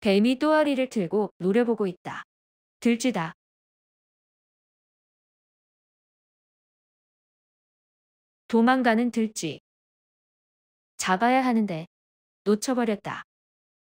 뱀이 또아리를 들고 노려보고 있다. 들쥐다. 도망가는 들쥐. 잡아야 하는데 놓쳐버렸다.